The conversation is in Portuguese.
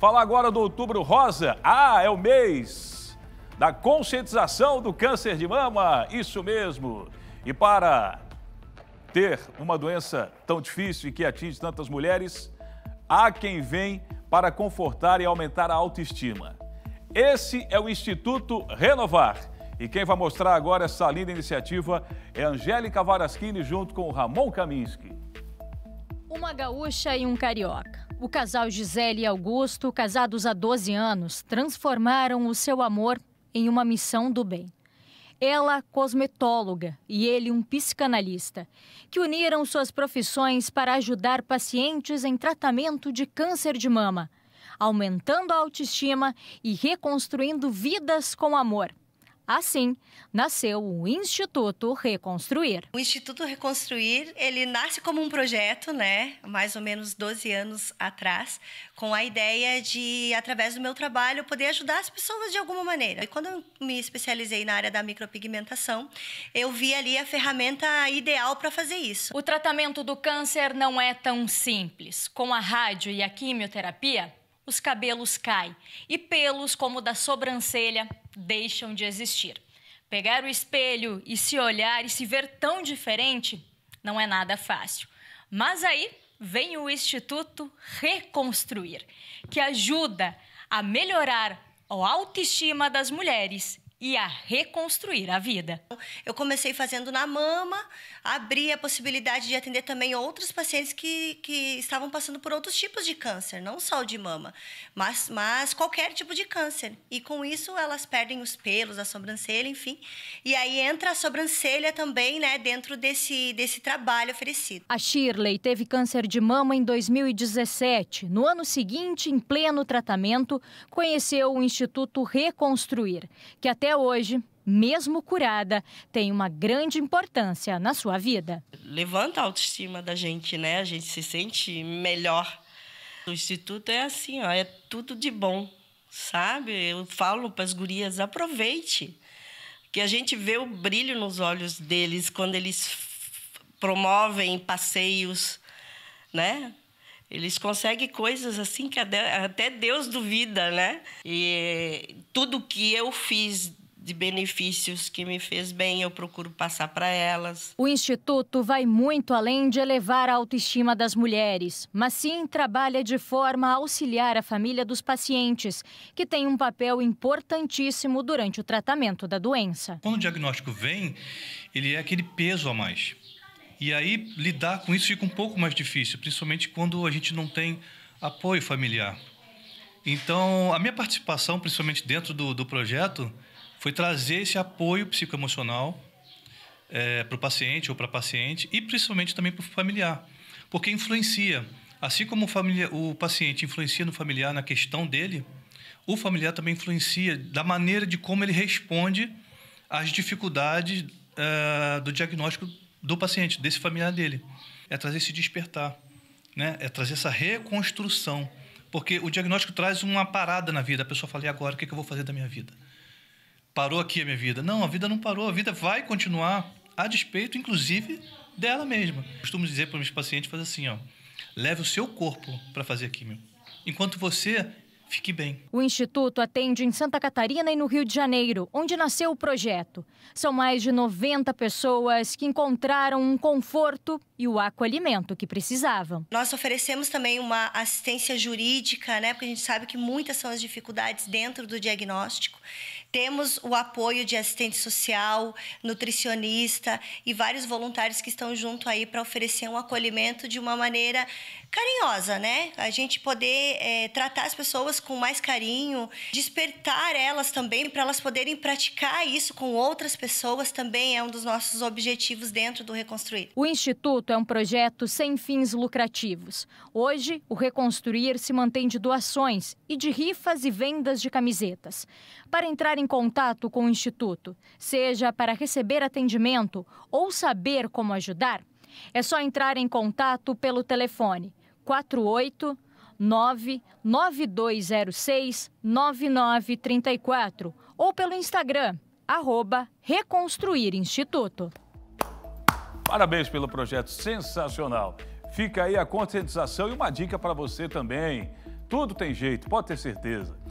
Falar agora do Outubro Rosa. Ah, é o mês da conscientização do câncer de mama. Isso mesmo. E para ter uma doença tão difícil e que atinge tantas mulheres, há quem vem para confortar e aumentar a autoestima. Esse é o Instituto Renovar. E quem vai mostrar agora essa linda iniciativa é Angélica Varaschini junto com Ramon Kaminski. Uma gaúcha e um carioca. O casal Gisele e Augusto, casados há 12 anos, transformaram o seu amor em uma missão do bem. Ela, cosmetóloga, e ele, um psicanalista, que uniram suas profissões para ajudar pacientes em tratamento de câncer de mama, aumentando a autoestima e reconstruindo vidas com amor. Assim, nasceu o Instituto Reconstruir. O Instituto Reconstruir, ele nasce como um projeto, né, mais ou menos 12 anos atrás, com a ideia de, através do meu trabalho, poder ajudar as pessoas de alguma maneira. E quando eu me especializei na área da micropigmentação, eu vi ali a ferramenta ideal para fazer isso. O tratamento do câncer não é tão simples. Com a rádio e a quimioterapia, os cabelos caem e pelos como da sobrancelha deixam de existir. Pegar o espelho e se olhar e se ver tão diferente não é nada fácil. Mas aí vem o Instituto Reconstruir, que ajuda a melhorar a autoestima das mulheres e a reconstruir a vida. Eu comecei fazendo na mama, abri a possibilidade de atender também outros pacientes que, que estavam passando por outros tipos de câncer, não só o de mama, mas, mas qualquer tipo de câncer. E com isso elas perdem os pelos, a sobrancelha, enfim. E aí entra a sobrancelha também, né, dentro desse, desse trabalho oferecido. A Shirley teve câncer de mama em 2017. No ano seguinte, em pleno tratamento, conheceu o Instituto Reconstruir, que até até hoje, mesmo curada, tem uma grande importância na sua vida. Levanta a autoestima da gente, né? A gente se sente melhor. O Instituto é assim, ó, é tudo de bom, sabe? Eu falo para as gurias, aproveite. Que a gente vê o brilho nos olhos deles quando eles promovem passeios, né? Eles conseguem coisas assim que até Deus duvida, né? E tudo que eu fiz de benefícios que me fez bem, eu procuro passar para elas. O instituto vai muito além de elevar a autoestima das mulheres, mas sim trabalha de forma a auxiliar a família dos pacientes, que tem um papel importantíssimo durante o tratamento da doença. Quando o diagnóstico vem, ele é aquele peso a mais. E aí lidar com isso fica um pouco mais difícil, principalmente quando a gente não tem apoio familiar. Então, a minha participação, principalmente dentro do, do projeto, foi trazer esse apoio psicoemocional é, para o paciente ou para a paciente e principalmente também para o familiar, porque influencia. Assim como o, o paciente influencia no familiar na questão dele, o familiar também influencia da maneira de como ele responde às dificuldades uh, do diagnóstico do paciente, desse familiar dele. É trazer esse despertar, né? é trazer essa reconstrução. Porque o diagnóstico traz uma parada na vida. A pessoa fala, e agora? O que, é que eu vou fazer da minha vida? parou aqui a minha vida. Não, a vida não parou, a vida vai continuar a despeito, inclusive, dela mesma. Costumo dizer para os meus pacientes, faz assim, ó, leve o seu corpo para fazer quimio, Enquanto você Fique bem. O Instituto atende em Santa Catarina e no Rio de Janeiro, onde nasceu o projeto. São mais de 90 pessoas que encontraram um conforto e o acolhimento que precisavam. Nós oferecemos também uma assistência jurídica, né? Porque a gente sabe que muitas são as dificuldades dentro do diagnóstico. Temos o apoio de assistente social, nutricionista e vários voluntários que estão junto aí para oferecer um acolhimento de uma maneira carinhosa, né? A gente poder é, tratar as pessoas com mais carinho, despertar elas também para elas poderem praticar isso com outras pessoas também é um dos nossos objetivos dentro do Reconstruir. O Instituto é um projeto sem fins lucrativos. Hoje, o Reconstruir se mantém de doações e de rifas e vendas de camisetas. Para entrar em contato com o Instituto, seja para receber atendimento ou saber como ajudar, é só entrar em contato pelo telefone 48 99206 9934 ou pelo Instagram, arroba Reconstruir Instituto. Parabéns pelo projeto sensacional. Fica aí a conscientização e uma dica para você também. Tudo tem jeito, pode ter certeza.